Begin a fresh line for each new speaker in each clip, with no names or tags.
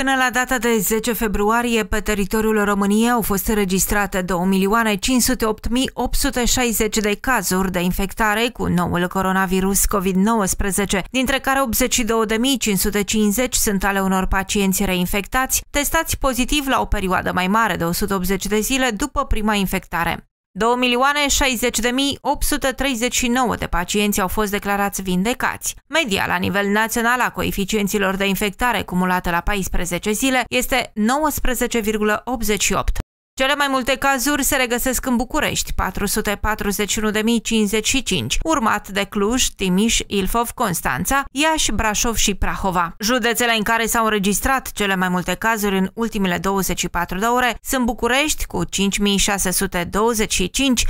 Până la data de 10 februarie, pe teritoriul României au fost înregistrate 2.508.860 de cazuri de infectare cu noul coronavirus COVID-19, dintre care 82.550 sunt ale unor pacienți reinfectați, testați pozitiv la o perioadă mai mare de 180 de zile după prima infectare. 2.060.839 de pacienți au fost declarați vindecați. Media la nivel național a coeficienților de infectare cumulată la 14 zile este 19,88. Cele mai multe cazuri se regăsesc în București, 441.055, urmat de Cluj, Timiș, Ilfov, Constanța, Iași, Brașov și Prahova. Județele în care s-au înregistrat cele mai multe cazuri în ultimele 24 de ore sunt București cu 5.625,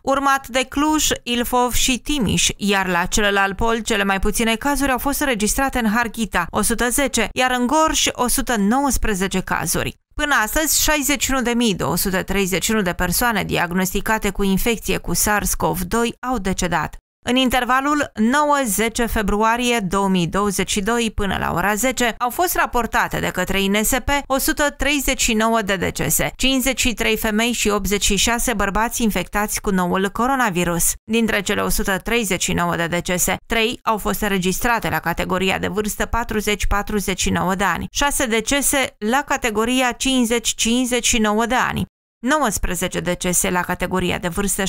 urmat de Cluj, Ilfov și Timiș, iar la celălalt pol cele mai puține cazuri au fost înregistrate în Harghita, 110, iar în Gorj, 119 cazuri. Până astăzi, 61.231 de persoane diagnosticate cu infecție cu SARS-CoV-2 au decedat. În intervalul 9-10 februarie 2022 până la ora 10 au fost raportate de către INSP 139 de decese, 53 femei și 86 bărbați infectați cu noul coronavirus. Dintre cele 139 de decese, 3 au fost înregistrate la categoria de vârstă 40-49 de ani, 6 decese la categoria 50-59 de ani, 19 decese la categoria de vârstă 60-69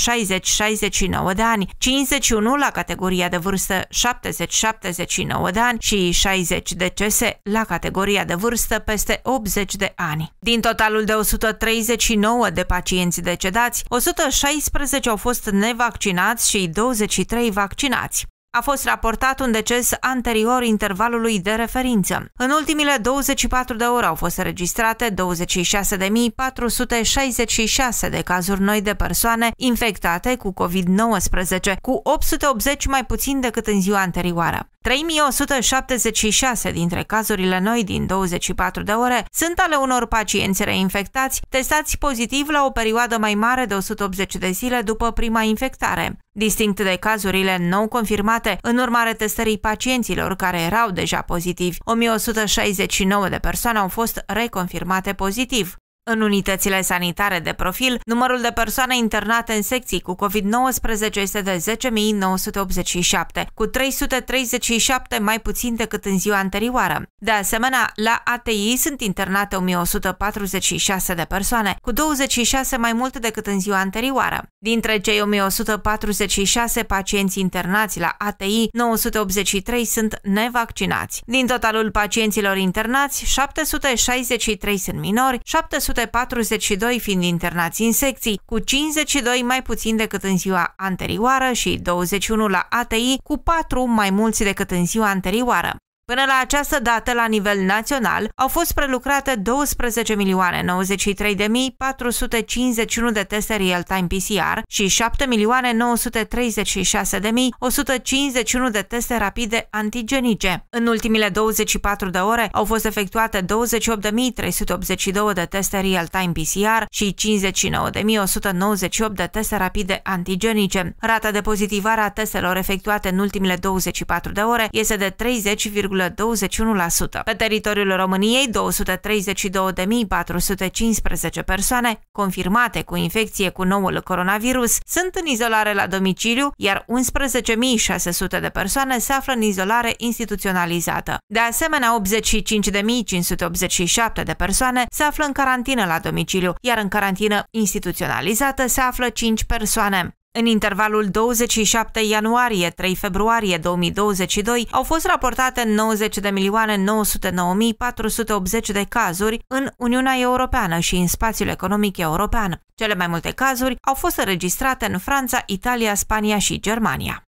de ani, 51 la categoria de vârstă 70-79 de ani și 60 decese la categoria de vârstă peste 80 de ani. Din totalul de 139 de pacienți decedați, 116 au fost nevaccinați și 23 vaccinați a fost raportat un deces anterior intervalului de referință. În ultimile 24 de ore au fost registrate 26.466 de cazuri noi de persoane infectate cu COVID-19, cu 880 mai puțin decât în ziua anterioară. 3176 dintre cazurile noi din 24 de ore sunt ale unor pacienți reinfectați testați pozitiv la o perioadă mai mare de 180 de zile după prima infectare distinct de cazurile nou confirmate în urma retestării pacienților care erau deja pozitivi. 1169 de persoane au fost reconfirmate pozitiv. În unitățile sanitare de profil, numărul de persoane internate în secții cu COVID-19 este de 10.987, cu 337 mai puțin decât în ziua anterioară. De asemenea, la ATI sunt internate 1146 de persoane, cu 26 mai mult decât în ziua anterioară. Dintre cei 1146 pacienți internați la ATI, 983 sunt nevaccinați. Din totalul pacienților internați, 763 sunt minori, 700 442 fiind internați în secții, cu 52 mai puțin decât în ziua anterioară și 21 la ATI, cu 4 mai mulți decât în ziua anterioară. Până la această dată, la nivel național, au fost prelucrate 12.093.451 de teste real-time PCR și 7.936.151 de teste rapide antigenice. În ultimile 24 de ore au fost efectuate 28.382 de teste real-time PCR și 59.198 de teste rapide antigenice. Rata de pozitivare a testelor efectuate în ultimile 24 de ore este de 30, 0,21%. Pe teritoriul României, 232.415 persoane confirmate cu infecție cu noul coronavirus sunt în izolare la domiciliu, iar 11.600 de persoane se află în izolare instituționalizată. De asemenea, 85.587 de persoane se află în carantină la domiciliu, iar în carantină instituționalizată se află 5 persoane. În intervalul 27 ianuarie-3 februarie 2022 au fost raportate 90 de milioane 909.480 de cazuri în Uniunea Europeană și în spațiul economic european. Cele mai multe cazuri au fost înregistrate în Franța, Italia, Spania și Germania.